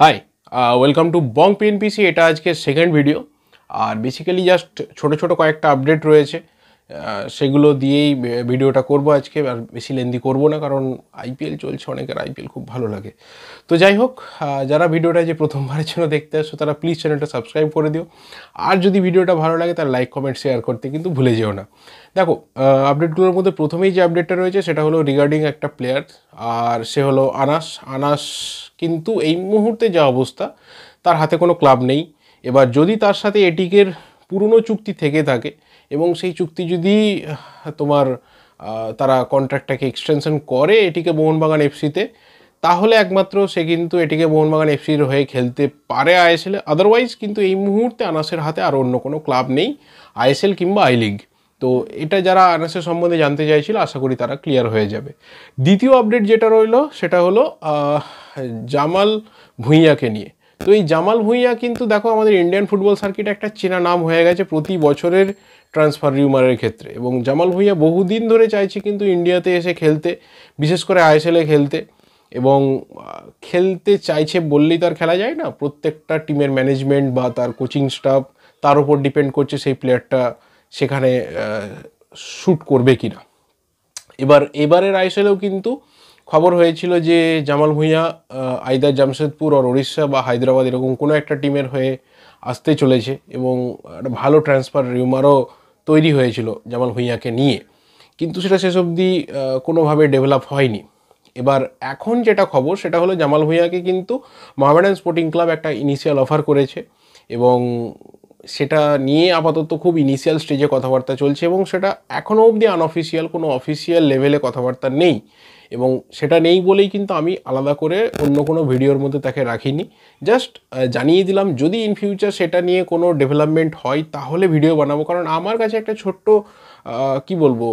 high welcome to Bong PNPC এটা আজকে second video আর বেসিক্যালি জাস্ট ছোট ছোট কয়েকটা আপডেট রয়েছে সেগুলো দিয়েই ভিডিওটা করব আজকে আর বেশি লেন্দি করব না কারণ আইপিএল চলছে অনেকের আইপিএল খুব ভালো লাগে তো যাই হোক যারা ভিডিওটা যে প্রথমবারের জন্য দেখতে আসছো তারা প্লিজ চ্যানেলটা সাবস্ক্রাইব করে দিও আর যদি ভিডিওটা ভালো লাগে তার লাইক কমেন্ট শেয়ার করতে কিন্তু ভুলে যেও না দেখো আপডেটগুলোর মধ্যে প্রথমেই যে আপডেটটা রয়েছে সেটা হলো রিগার্ডিং একটা প্লেয়ার আর সে হলো আনাস আনাস কিন্তু এই মুহূর্তে যা অবস্থা তার হাতে কোনো ক্লাব নেই এবার যদি তার সাথে এটিকের পুরনো চুক্তি থেকে থাকে এবং সেই চুক্তি যদি তোমার তারা কন্ট্রাক্টটাকে এক্সটেনশন করে এটিকে মোহনবাগান এফসিতে তাহলে একমাত্র সে কিন্তু এটিকে মোহনবাগান এফসির হয়ে খেলতে পারে আইএসএল আদারওয়াইজ কিন্তু এই মুহূর্তে আনাসের হাতে আর অন্য কোনো ক্লাব নেই আইএসএল কিংবা আই লিগ তো এটা যারা আনাসের সম্বন্ধে জানতে চাইছিল আশা করি তারা ক্লিয়ার হয়ে যাবে দ্বিতীয় আপডেট যেটা রইল সেটা হলো জামাল ভুঁইয়াকে নিয়ে তো এই জামাল ভুঁইয়া কিন্তু দেখো আমাদের ইন্ডিয়ান ফুটবল সার্কিটে একটা চেনা নাম হয়ে গেছে প্রতি বছরের ট্রান্সফার রিউমারের ক্ষেত্রে এবং জামাল ভুঁইয়া বহুদিন ধরে চাইছে কিন্তু ইন্ডিয়াতে এসে খেলতে বিশেষ করে আইএসএলে খেলতে এবং খেলতে চাইছে বললেই তার খেলা যায় না প্রত্যেকটা টিমের ম্যানেজমেন্ট বা তার কোচিং স্টাফ তার উপর ডিপেন্ড করছে সেই প্লেয়ারটা সেখানে শ্যুট করবে কি না এবার এবারের আইসেলেও কিন্তু খবর হয়েছিল যে জামাল ভুঁইয়া আইদার জামশেদপুর আর উড়িষ্যা বা হায়দ্রাবাদ এরকম কোনো একটা টিমের হয়ে আসতে চলেছে এবং একটা ভালো ট্রান্সফার রিউমারও তৈরি হয়েছিল জামাল ভূঁইয়াকে নিয়ে কিন্তু সেটা শেষ অবধি কোনোভাবে ডেভেলপ হয়নি এবার এখন যেটা খবর সেটা হলো জামাল ভূঁইয়াকে কিন্তু মহামেডান স্পোর্টিং ক্লাব একটা ইনিশিয়াল অফার করেছে এবং সেটা নিয়ে আপাতত খুব ইনিশিয়াল স্টেজে কথাবার্তা চলছে এবং সেটা এখনও অবধি আনঅফিসিয়াল কোনো অফিসিয়াল লেভেলে কথাবার্তা নেই এবং সেটা নেই বলেই কিন্তু আমি আলাদা করে অন্য কোনো ভিডিওর মধ্যে তাকে রাখিনি জাস্ট জানিয়ে দিলাম যদি ইন ফিউচার সেটা নিয়ে কোনো ডেভেলপমেন্ট হয় তাহলে ভিডিও বানাবো কারণ আমার কাছে একটা ছোট্ট কি বলবো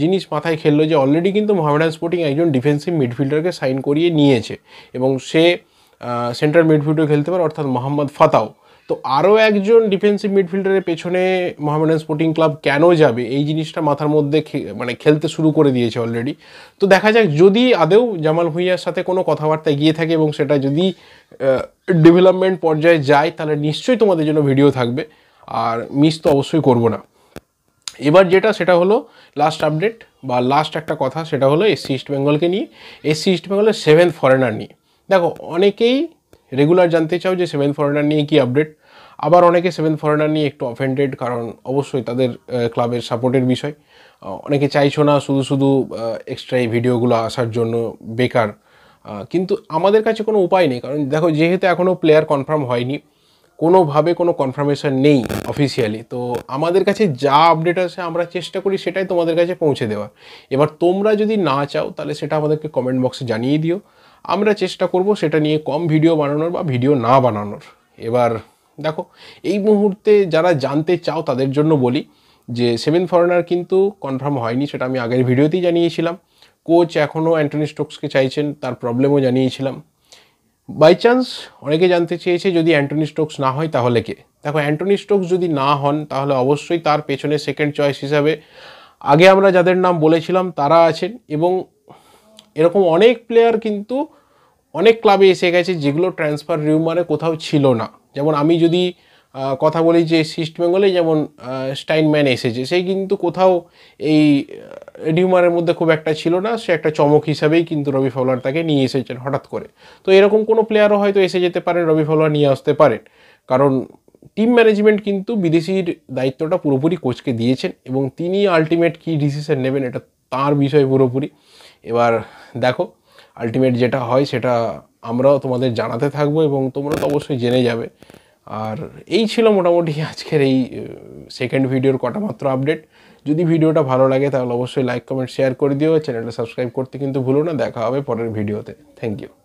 জিনিস মাথায় খেললো যে অলরেডি কিন্তু মোহামেডান স্পোর্টিং একজন ডিফেন্সিভ মিডফিল্ডারকে সাইন করিয়ে নিয়েছে এবং সে সেন্ট্রাল মিডফিল্ডও খেলতে পারে অর্থাৎ মোহাম্মদ ফাতাও তো আরও একজন ডিফেন্সিভ মিডফিল্ডারের পেছনে মোহামেডান স্পোর্টিং ক্লাব কেন যাবে এই জিনিসটা মাথার মধ্যে মানে খেলতে শুরু করে দিয়েছে অলরেডি তো দেখা যাক যদি আদেও জামাল ভুঁইয়ার সাথে কোনো কথাবার্তা গিয়ে থাকে এবং সেটা যদি ডেভেলপমেন্ট পর্যায়ে যায় তাহলে নিশ্চয়ই তোমাদের জন্য ভিডিও থাকবে আর মিস তো অবশ্যই করবো না এবার যেটা সেটা হলো লাস্ট আপডেট বা লাস্ট একটা কথা সেটা হলো এসসি ইস্ট বেঙ্গলকে নিয়ে এসসি ইস্ট বেঙ্গলের সেভেন্থ ফরেনার নিয়ে দেখো অনেকেই রেগুলার জানতে চাও যে সেভেন ফরেনার নিয়ে কি আপডেট আবার অনেকে সেভেন ফরেনার নিয়ে একটু অফেন্ডেড কারণ অবশ্যই তাদের ক্লাবের সাপোর্টের বিষয় অনেকে চাইছো না শুধু শুধু এক্সট্রা এই ভিডিওগুলো আসার জন্য বেকার কিন্তু আমাদের কাছে কোনো উপায় নেই কারণ দেখো যেহেতু এখনও প্লেয়ার কনফার্ম হয়নি কোনোভাবে কোনো কনফার্মেশন নেই অফিসিয়ালি তো আমাদের কাছে যা আপডেট আছে আমরা চেষ্টা করি সেটাই তোমাদের কাছে পৌঁছে দেওয়া এবার তোমরা যদি না চাও তাহলে সেটা আমাদেরকে কমেন্ট বক্সে জানিয়ে দিও আমরা চেষ্টা করব সেটা নিয়ে কম ভিডিও বানানোর বা ভিডিও না বানানোর এবার দেখো এই মুহূর্তে যারা জানতে চাও তাদের জন্য বলি যে সেভেন ফরেনার কিন্তু কনফার্ম হয়নি সেটা আমি আগের ভিডিওতেই জানিয়েছিলাম কোচ এখনও অ্যান্টনি স্টোকসকে চাইছেন তার প্রবলেমও জানিয়েছিলাম বাই চান্স অনেকে জানতে চেয়েছে যদি অ্যান্টনি স্টোকস না হয় তাহলে কে দেখো অ্যান্টনি স্টোকস যদি না হন তাহলে অবশ্যই তার পেছনে সেকেন্ড চয়েস হিসাবে আগে আমরা যাদের নাম বলেছিলাম তারা আছেন এবং এরকম অনেক প্লেয়ার কিন্তু অনেক ক্লাবে এসে গেছে যেগুলো ট্রান্সফার রিউমারে কোথাও ছিল না যেমন আমি যদি কথা বলি যে ইস্ট বেঙ্গলে যেমন স্টাইনম্যান এসেছে সে কিন্তু কোথাও এই রিউমারের মধ্যে খুব একটা ছিল না সে একটা চমক হিসাবেই কিন্তু রবি ফলোয়ার তাকে নিয়ে এসেছেন হঠাৎ করে তো এরকম কোনো প্লেয়ারও হয়তো এসে যেতে পারেন রবি ফলোয়ার নিয়ে আসতে পারেন কারণ টিম ম্যানেজমেন্ট কিন্তু বিদেশির দায়িত্বটা পুরোপুরি কোচকে দিয়েছেন এবং তিনি আলটিমেট কী ডিসিশন নেবেন এটা তার বিষয় পুরোপুরি এবার দেখো আলটিমেট যেটা হয় সেটা আমরাও তোমাদের জানাতে থাকবো এবং তোমরা তো অবশ্যই জেনে যাবে আর এই ছিল মোটামুটি আজকের এই সেকেন্ড ভিডিওর কটা মাত্র আপডেট যদি ভিডিওটা ভালো লাগে তাহলে অবশ্যই লাইক কমেন্ট শেয়ার করে দিও চ্যানেলটা সাবস্ক্রাইব করতে কিন্তু ভুলো না দেখা হবে পরের ভিডিওতে থ্যাংক ইউ